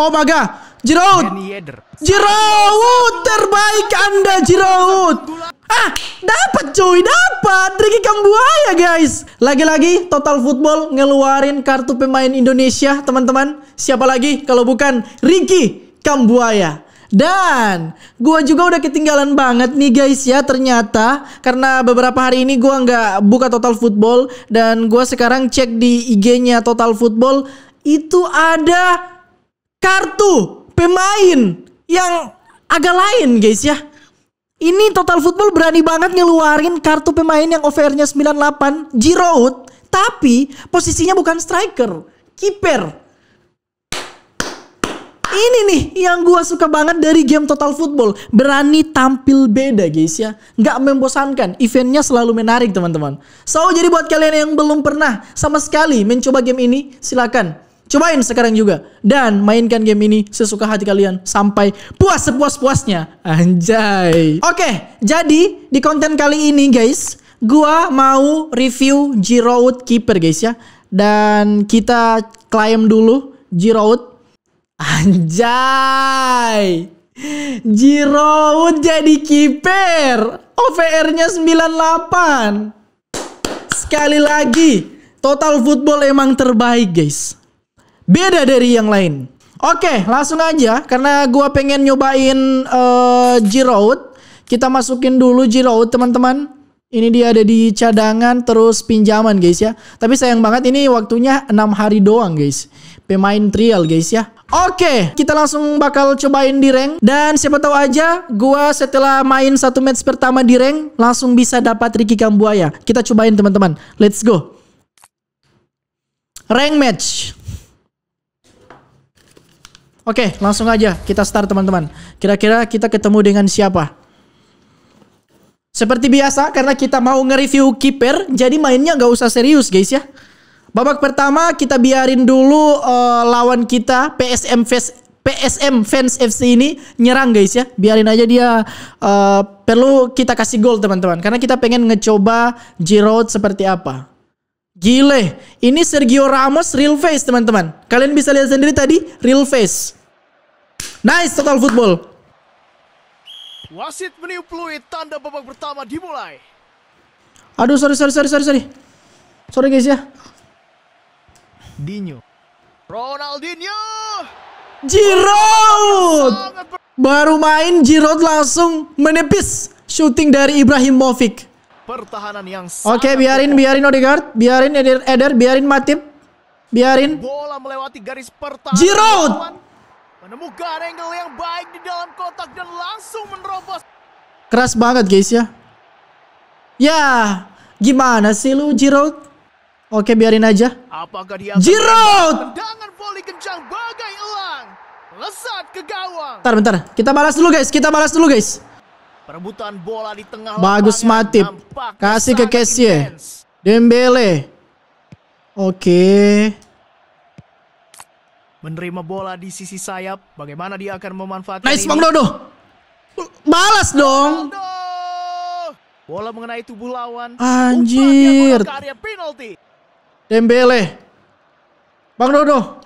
Oh my god. Jiraud terbaik Anda Jiraud. Ah, dapat cuy, dapat. Ricky Kambuaya, guys. Lagi-lagi Total Football ngeluarin kartu pemain Indonesia, teman-teman. Siapa lagi kalau bukan Ricky Kambuaya. Dan gue juga udah ketinggalan banget nih guys ya ternyata karena beberapa hari ini gue nggak buka Total Football dan gue sekarang cek di IG-nya Total Football itu ada kartu pemain yang agak lain guys ya. Ini Total Football berani banget ngeluarin kartu pemain yang overnya 98, Giroud, tapi posisinya bukan striker, kiper. Ini nih yang gua suka banget dari game Total Football. Berani tampil beda guys ya. Nggak membosankan. Eventnya selalu menarik teman-teman. So jadi buat kalian yang belum pernah sama sekali mencoba game ini. silakan Cobain sekarang juga. Dan mainkan game ini sesuka hati kalian sampai puas sepuas-puasnya. Anjay. Oke, jadi di konten kali ini guys, gua mau review Jiroud Keeper guys ya. Dan kita klaim dulu Jiroud. Anjay. Jiroud jadi kiper. OVR-nya 98. Sekali lagi, Total Football emang terbaik guys beda dari yang lain. Oke, langsung aja karena gua pengen nyobain uh, Kita masukin dulu g teman-teman. Ini dia ada di cadangan terus pinjaman, guys ya. Tapi sayang banget ini waktunya 6 hari doang, guys. Pemain trial, guys ya. Oke, kita langsung bakal cobain di rank dan siapa tahu aja gua setelah main satu match pertama di rank langsung bisa dapat Ricky Kambuaya. Kita cobain teman-teman. Let's go. Rank match. Oke, langsung aja kita start teman-teman. Kira-kira kita ketemu dengan siapa? Seperti biasa, karena kita mau nge-review kiper, jadi mainnya nggak usah serius guys ya. Babak pertama kita biarin dulu uh, lawan kita PSM fans PSM fans FC ini nyerang guys ya. Biarin aja dia uh, perlu kita kasih gol teman-teman karena kita pengen ngecoba Giroud seperti apa. Gile, ini Sergio Ramos real face teman-teman. Kalian bisa lihat sendiri tadi real face. Nice total football. Wasit meniup peluit tanda babak pertama dimulai. Aduh, sorry, sorry, sorry, sorry, sorry. Sorry guys ya. Dinyo. Ronaldinho. Giroud. Baru main Giroud langsung menepis shooting dari Ibrahimovic. Pertahanan yang Oke, okay, biarin biarin Odegaard, biarin Eder, Eder biarin Matip. Biarin. Bola melewati garis pertahanan. Giroud. Menemukan angle yang baik di dalam kotak dan langsung menerobos. Keras banget guys ya. Ya, gimana sih lu Giroud? Oke biarin aja. Apakah dia Giroud? kencang bagai elang. Lesat ke gawang. Bentar, bentar. Kita balas dulu guys. Kita balas dulu guys. Perebutan bola di tengah Bagus Matip. Kasih ke Kessie. Dembele. Oke. Okay menerima bola di sisi sayap. Bagaimana dia akan memanfaatkan Nice Bang Dodo. Balas dong. Bola mengenai tubuh lawan. Anjir. penalti. Dembele. Bang Dodo.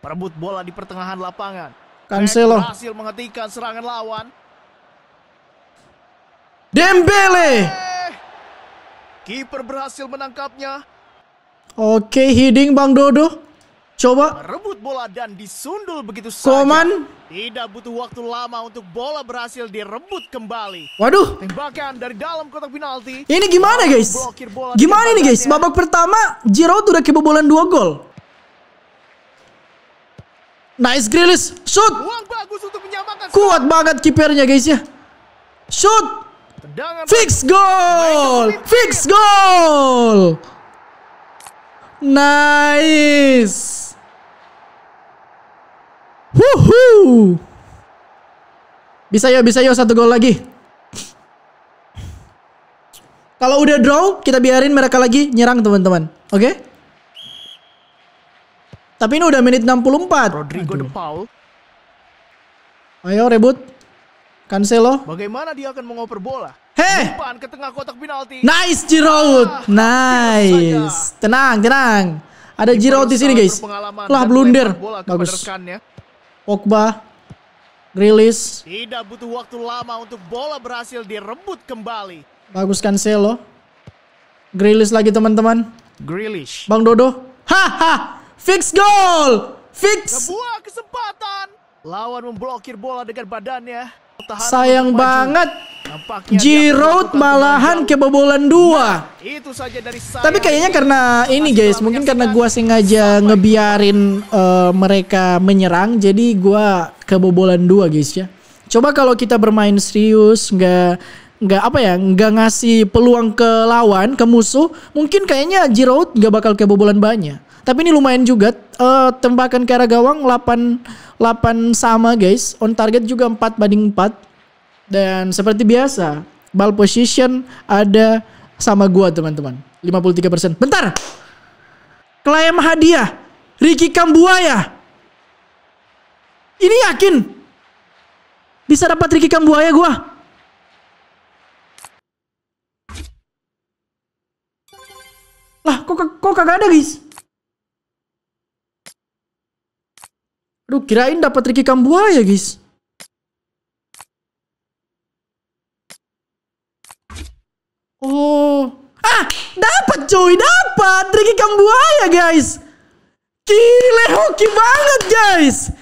Perebut bola di pertengahan lapangan. Cancelo. Berhasil menghentikan serangan lawan. Dembele. Eh, Kiper berhasil menangkapnya. Oke, okay, heading Bang Dodo. Coba merebut bola dan disundul begitu saja. Koman tidak butuh waktu lama untuk bola berhasil direbut kembali. Waduh, tembakan dari dalam kotak penalti. Ini gimana, guys? Gimana nih, guys? Babak pertama Jiro sudah kebobolan 2 gol. Nice Grilis, shoot. Kuat banget kipernya, guys ya. Shoot. Fix goal. Nah, Fix goal. Nice. Wuhu. Bisa ya, bisa ya satu gol lagi. Kalau udah draw, kita biarin mereka lagi nyerang teman-teman. Oke? Okay? Tapi ini udah menit 64. Rodrigo Aduh. de Paul. Ayo rebut. Cancelo. Bagaimana dia akan mengoper bola? Heh. ke tengah kotak penalti. Nice Giroud. Ah, nice. Tenang, tenang. Ada Giroud di sini, guys. Lah blunder. Bagus. Pogba, Grilis. Tidak butuh waktu lama untuk bola berhasil direbut kembali. Bagus selo, Grilis lagi teman-teman. Grilis. Bang Dodo. Haha, fix goal. Fix. Sebuah kesempatan. Lawan memblokir bola dengan badannya. Sayang banget. Giroud malahan kebobolan dua. Nah, tapi kayaknya karena ini guys, mungkin karena gua sengaja ngebiarin uh, mereka menyerang, jadi gua kebobolan dua guys ya. Coba kalau kita bermain serius, nggak nggak apa ya nggak ngasih peluang ke lawan ke musuh mungkin kayaknya Giroud nggak bakal kebobolan banyak tapi ini lumayan juga uh, tembakan ke arah gawang 8 8 sama guys. On target juga 4 banding 4. Dan seperti biasa, ball position ada sama gua teman-teman. 53%. Bentar. Klaim hadiah Ricky Kambuaya. Ini yakin bisa dapat Ricky Kambuaya gua? Lah, kok kok kagak ada, guys? Aduh, kirain dapat Ricky ya guys. Oh. Ah, dapat coy, dapat Ricky ya guys. Gile hoki banget, guys.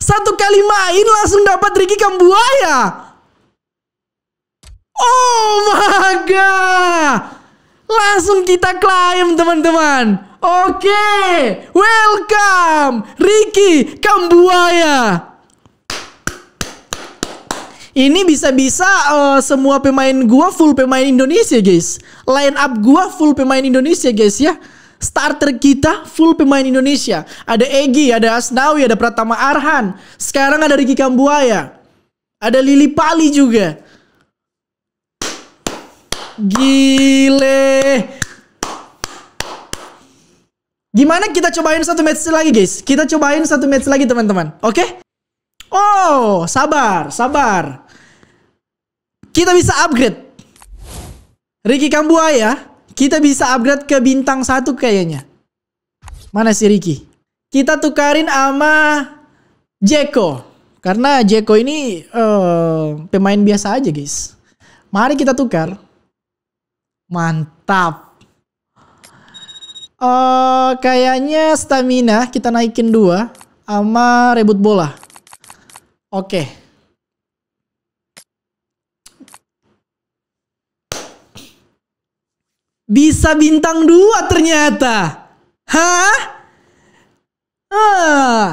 Satu kali main langsung dapat Ricky ya Oh my god. Langsung kita klaim, teman-teman. Oke, okay. welcome Ricky Kambuaya. Ini bisa-bisa uh, semua pemain gua full pemain Indonesia, guys. Line up gua full pemain Indonesia, guys ya. Starter kita full pemain Indonesia. Ada Egi, ada Asnawi, ada Pratama Arhan. Sekarang ada Ricky Kambuaya. Ada Lili Pali juga. Gile. Gimana kita cobain satu match lagi guys? Kita cobain satu match lagi teman-teman. Oke? Okay? Oh, sabar, sabar. Kita bisa upgrade. Ricky Kambuaya, kita bisa upgrade ke bintang satu kayaknya. Mana sih Ricky? Kita tukarin sama Jeko. Karena Jeko ini uh, pemain biasa aja guys. Mari kita tukar. Mantap. Uh, kayaknya stamina kita naikin dua sama rebut bola. Oke. Okay. Bisa bintang dua ternyata. Hah? Ah.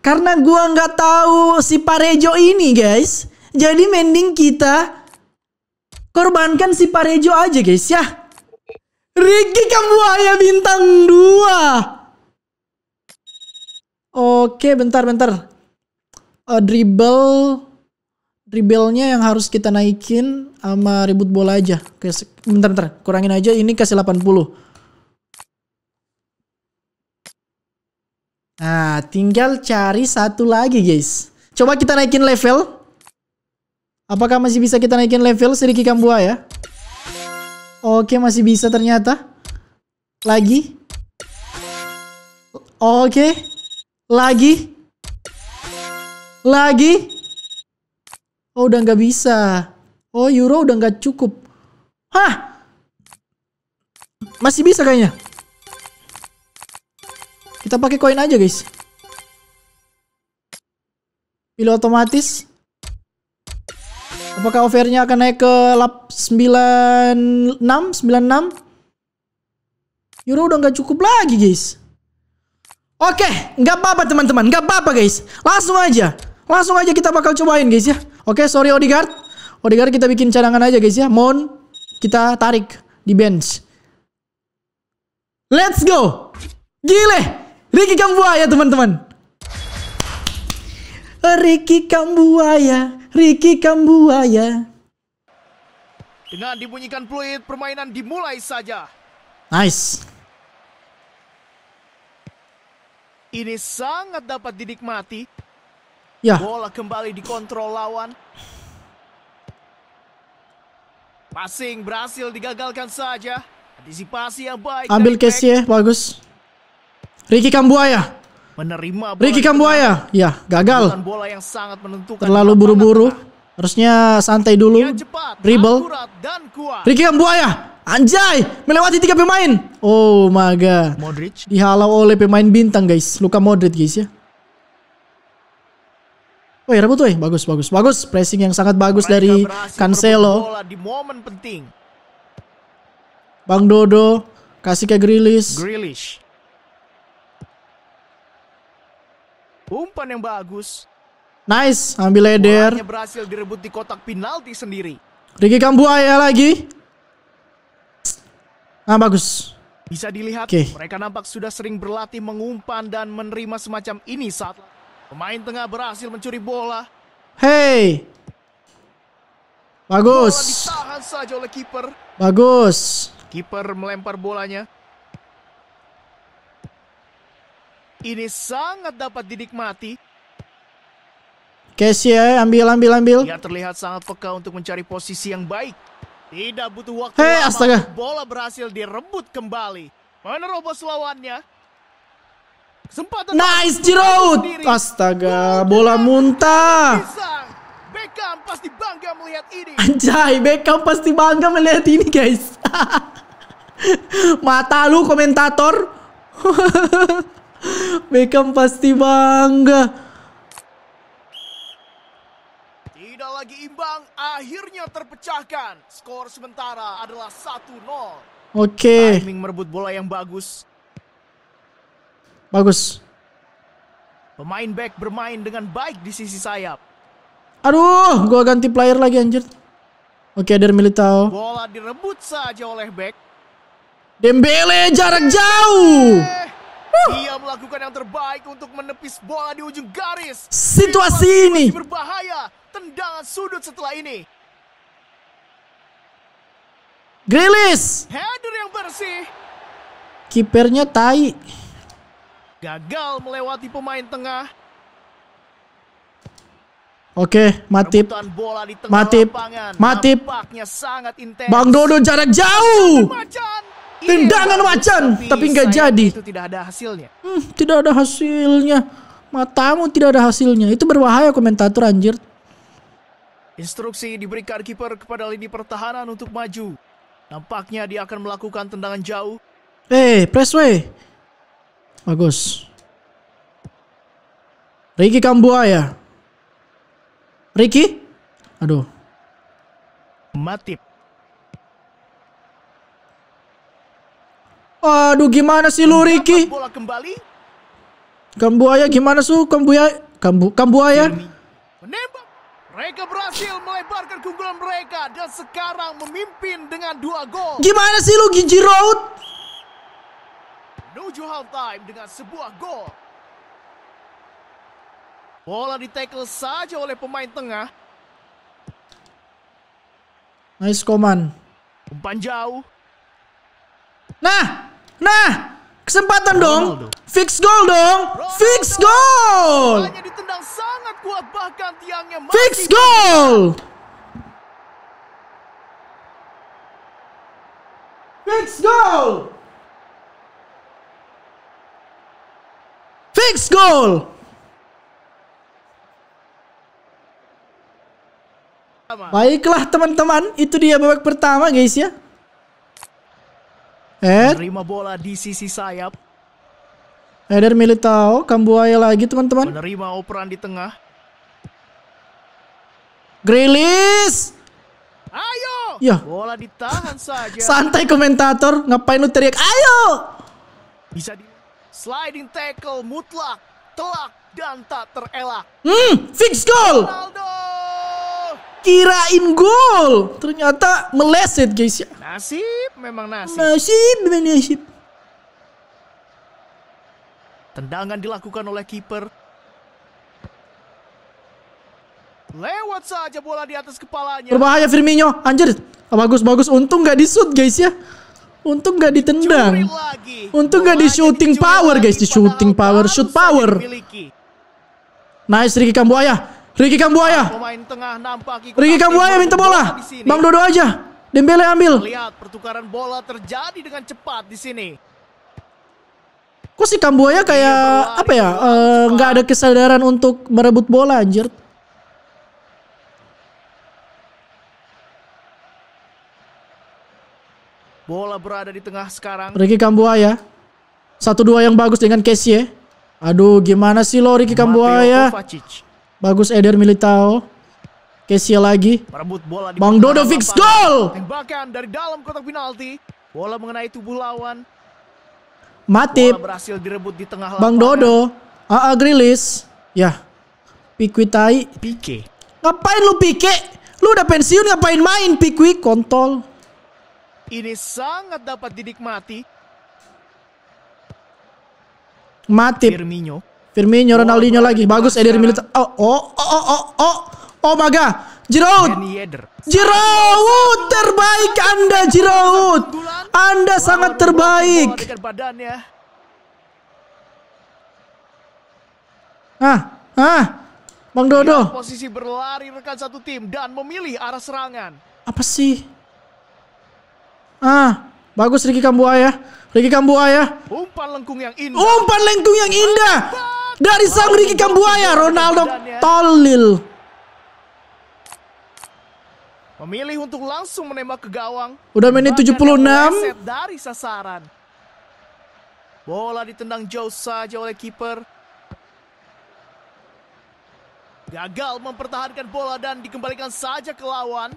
Karena gua nggak tahu si Parejo ini, guys. Jadi mending kita korbankan si Parejo aja, guys ya. Ricky Kambuaya bintang 2. Oke, bentar bentar. Uh, dribble dribblenya yang harus kita naikin sama ribut bola aja. bentar bentar. Kurangin aja ini kasih 80. Nah, tinggal cari satu lagi, guys. Coba kita naikin level. Apakah masih bisa kita naikin level si Ricky ya? Oke, masih bisa ternyata. Lagi. Oke. Lagi. Lagi. Oh, udah nggak bisa. Oh, euro udah nggak cukup. Hah? Masih bisa kayaknya. Kita pakai koin aja, guys. Pilih otomatis. Apakah overnya akan naik ke 96 96? Euro udah nggak cukup lagi, guys. Oke, nggak apa-apa teman-teman, nggak apa-apa guys. Langsung aja, langsung aja kita bakal cobain guys ya. Oke, sorry Odegaard. Odegaard kita bikin cadangan aja guys ya. Mon kita tarik di bench. Let's go. Gile. Ricky Kambuaya teman-teman. Ricky Kambuaya, Ricky Kambuaya. Dengan dibunyikan peluit, permainan dimulai saja. Nice. Ini sangat dapat dinikmati. Ya. Bola kembali dikontrol lawan. Passing berhasil digagalkan saja. Antisipasi yang baik. Ambil case ya, bagus. Ricky Kambuaya menerima bola Ricky Kambuaya ya gagal bola yang sangat menentukan terlalu buru-buru harusnya santai dulu dribble Ricky Kambuaya anjay melewati tiga pemain oh my god dihalau oleh pemain bintang guys Luka Modric guys ya Woi rebut woi bagus bagus bagus pressing yang sangat bagus Mereka dari Cancelo di momen penting Bang Dodo kasih ke Grilis. Umpan yang bagus. Nice, ambil Eder. Bolanya berhasil direbut di kotak penalti sendiri. Ricky Kambuaya lagi. Ah, bagus. Bisa dilihat, okay. mereka nampak sudah sering berlatih mengumpan dan menerima semacam ini saat pemain tengah berhasil mencuri bola. Hey. Bagus. Bola ditahan saja oleh kiper. Bagus. Kiper melempar bolanya. Ini sangat dapat dinikmati. Casey ya, ambil, ambil, ambil. Ia terlihat sangat peka untuk mencari posisi yang baik. Tidak butuh waktu hey, lama astaga. bola berhasil direbut kembali. Menerobos lawannya. Kesempatan nice Giroud. Astaga, bola muntah. Beckham pasti bangga melihat ini. Anjay, Beckham pasti bangga melihat ini, guys. Mata lu komentator. Beckham pasti bangga. Tidak lagi imbang, akhirnya terpecahkan. Skor sementara adalah 1-0. Oke. Okay. Timing merebut bola yang bagus. Bagus. Pemain back bermain dengan baik di sisi sayap. Aduh, gua ganti player lagi anjir. Oke, okay, dari Militao. Bola direbut saja oleh back. Dembele jarak jauh. Dia melakukan yang terbaik untuk menepis bola di ujung garis. Situasi ini berbahaya. Tendangan sudut setelah ini. Grilis. Header yang bersih. Kipernya tai. Gagal melewati pemain tengah. Oke, Matip. Matip. Matip. Matip. Bang Dodo jarak jauh. Iya. Tendangan macan, tapi, tapi nggak jadi. Itu tidak ada hasilnya. Hmm, tidak ada hasilnya. Matamu tidak ada hasilnya. Itu berbahaya komentator anjir. Instruksi diberikan kiper kepada lini pertahanan untuk maju. Nampaknya dia akan melakukan tendangan jauh. Eh, hey, Pressway. Bagus. Ricky Kambuaya. Ricky? Aduh. Matip. Aduh gimana sih lu Riki? Ricky? Kambuaya gimana su? Kambuaya Kambu ya- Kambuaya. Menembak. Mereka berhasil melebarkan keunggulan mereka dan sekarang memimpin dengan dua gol. Gimana sih lu Gigi Road? Menuju halftime dengan sebuah gol. Bola di tackle saja oleh pemain tengah. Nice koman. Umpan jauh. Nah, Nah, kesempatan Ronaldo. dong. Fix goal dong. Ronaldo. Fix goal. Fix goal. Fix goal. Fix goal. Baiklah teman-teman, itu dia babak pertama guys ya. Ed. Terima bola di sisi sayap. Eder Militao, Kambuaya lagi teman-teman. Menerima operan di tengah. Grilis. Ayo. Ya. Bola ditahan saja. Santai komentator, ngapain lu teriak? Ayo. Bisa di sliding tackle mutlak, telak dan tak terelak. Hmm, fix goal kirain gol. Ternyata meleset guys ya. Nasib memang nasib. Nasib memang nasib. Tendangan dilakukan oleh kiper. Lewat saja bola di atas kepalanya. Berbahaya Firmino. Anjir. Bagus-bagus. Untung nggak di-shoot guys ya. Untung nggak ditendang. Untung nggak di shooting power guys. Di shooting power. Shoot power. Nice Ricky Kambuaya. Ricky Kambuaya. Ricky Kambuaya minta bola. Bang Dodo aja. Dembele ambil. Lihat pertukaran bola terjadi dengan cepat di sini. Kok si Kambuaya kayak apa ya? Eh, nggak ada kesadaran untuk merebut bola anjir. Bola berada di tengah sekarang. Ricky Kambuaya. Satu dua yang bagus dengan Kessie. Aduh, gimana sih lo Ricky Kambuaya? Bagus Eder Militao. Kesia lagi. Merebut bola di Bang Dodo fix gol. Tembakan dari dalam kotak penalti. Bola mengenai tubuh lawan. Matip. Bola berhasil direbut di tengah lapangan. Bang Dodo. Aa Grilis. Ya. Pikuitai. Pike. Ngapain lu Pike? Lu udah pensiun ngapain main Piqui? kontol. Ini sangat dapat dinikmati. Matip. Firmino. Firmino, Ronaldinho lagi. Bagus Eder Militao. Oh, oh, oh, oh, oh. Oh my god. Giroud. Giroud terbaik Anda Giroud. Anda sangat terbaik. Ah, ah. Bang Dodo. Posisi berlari rekan satu tim dan memilih arah serangan. Apa sih? Ah, bagus Ricky Kambuaya. Ricky Kambuaya. Umpan lengkung yang indah. Umpan lengkung yang indah dari sang Ricky Kambuaya Ronaldo Tolil memilih untuk langsung menembak ke gawang udah menit 76 dari sasaran bola ditendang jauh saja oleh kiper gagal mempertahankan bola dan dikembalikan saja ke lawan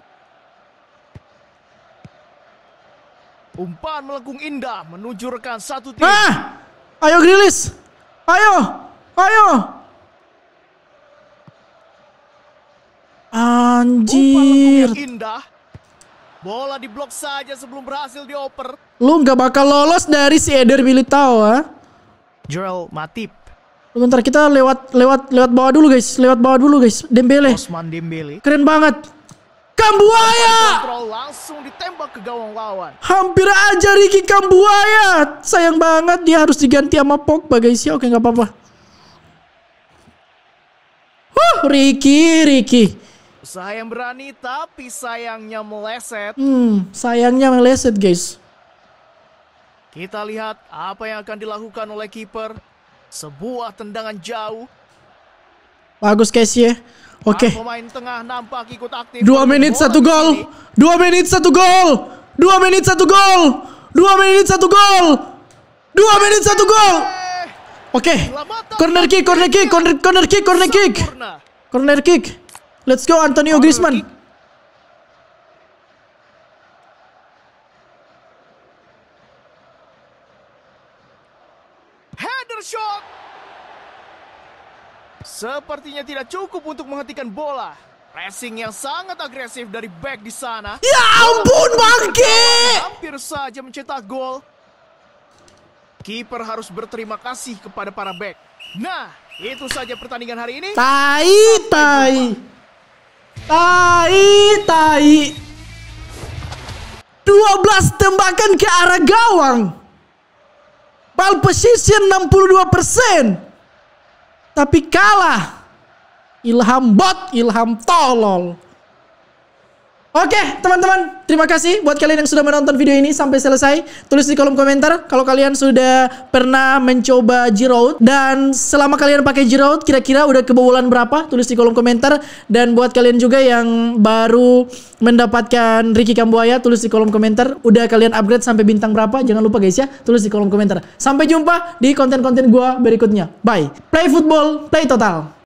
umpan melengkung indah menuju rekan satu tim nah ayo Grilis ayo Ayo. Anjir. Indah. Bola diblok saja sebelum berhasil dioper. Lu nggak bakal lolos dari si Eder Militao, ha? Joel Matip. Bentar kita lewat lewat lewat bawah dulu guys, lewat bawah dulu guys. Dembele. Osman Dembele. Keren banget. Kambuaya. langsung ditembak ke gawang lawan. Hampir aja Ricky Kambuaya. Sayang banget dia harus diganti sama Pogba guys ya. Oke nggak apa-apa. Ricky, Ricky. Saya yang berani tapi sayangnya meleset. Hmm, sayangnya meleset, guys. Kita lihat apa yang akan dilakukan oleh kiper. Sebuah tendangan jauh. Bagus, guys ya. Oke. Okay. Pemain tengah nampak ikut aktif. Dua menit satu gol. Dua menit satu gol. Dua menit satu gol. Dua menit satu gol. Dua menit satu gol. Oke. Okay. Corner kick, corner kick, corner, corner kick, corner kick. Sempurna. Corner kick. Let's go Antonio Griezmann. Header shot. Sepertinya tidak cukup untuk menghentikan bola. Racing yang sangat agresif dari back di sana. Ya ampun, Bangke! Hampir saja mencetak gol. Kiper harus berterima kasih kepada para back. Nah, itu saja pertandingan hari ini. Tai, tai. Tai, tai. 12 tembakan ke arah gawang. Ball position 62%. persen, Tapi kalah. Ilham bot, Ilham tolol. Oke, teman-teman, terima kasih buat kalian yang sudah menonton video ini sampai selesai. Tulis di kolom komentar kalau kalian sudah pernah mencoba G-Road dan selama kalian pakai g kira-kira udah kebobolan berapa? Tulis di kolom komentar dan buat kalian juga yang baru mendapatkan Ricky Kambuaya, tulis di kolom komentar udah kalian upgrade sampai bintang berapa? Jangan lupa guys ya, tulis di kolom komentar. Sampai jumpa di konten-konten gua berikutnya. Bye. Play football, play total.